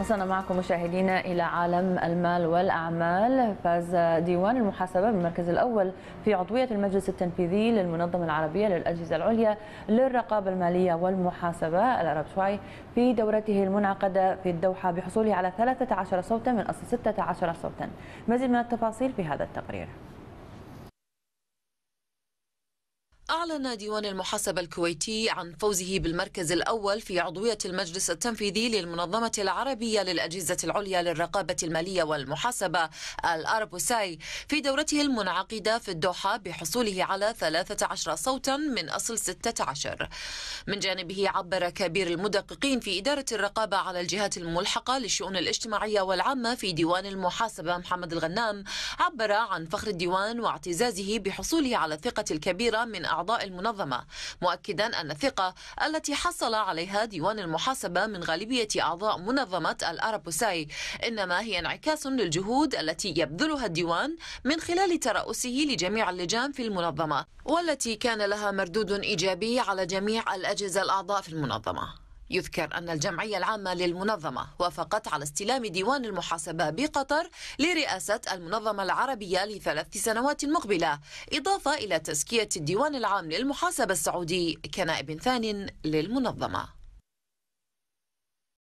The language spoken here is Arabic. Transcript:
وصلنا معكم مشاهدينا إلى عالم المال والأعمال فاز ديوان المحاسبة بالمركز الأول في عضوية المجلس التنفيذي للمنظمة العربية للأجهزة العليا للرقابة المالية والمحاسبة العرب شوي في دورته المنعقدة في الدوحة بحصوله على 13 صوتا من أصل 16 صوتا مزيد من التفاصيل في هذا التقرير أعلن ديوان المحاسبة الكويتي عن فوزه بالمركز الأول في عضوية المجلس التنفيذي للمنظمة العربية للأجهزة العليا للرقابة المالية والمحاسبة الأربوساي في دورته المنعقدة في الدوحة بحصوله على 13 صوتا من أصل 16 من جانبه عبر كبير المدققين في إدارة الرقابة على الجهات الملحقة للشؤون الاجتماعية والعامة في ديوان المحاسبة محمد الغنام عبر عن فخر الديوان واعتزازه بحصوله على الثقة الكبيرة من أعضاء المنظمة مؤكدا أن الثقة التي حصل عليها ديوان المحاسبة من غالبية أعضاء منظمة الأرابوساي إنما هي انعكاس للجهود التي يبذلها الديوان من خلال ترأسه لجميع اللجان في المنظمة والتي كان لها مردود إيجابي على جميع الأجهزة الأعضاء في المنظمة يذكر أن الجمعية العامة للمنظمة وافقت على استلام ديوان المحاسبة بقطر لرئاسة المنظمة العربية لثلاث سنوات مقبلة إضافة إلى تزكية الديوان العام للمحاسبة السعودي كنائب ثان للمنظمة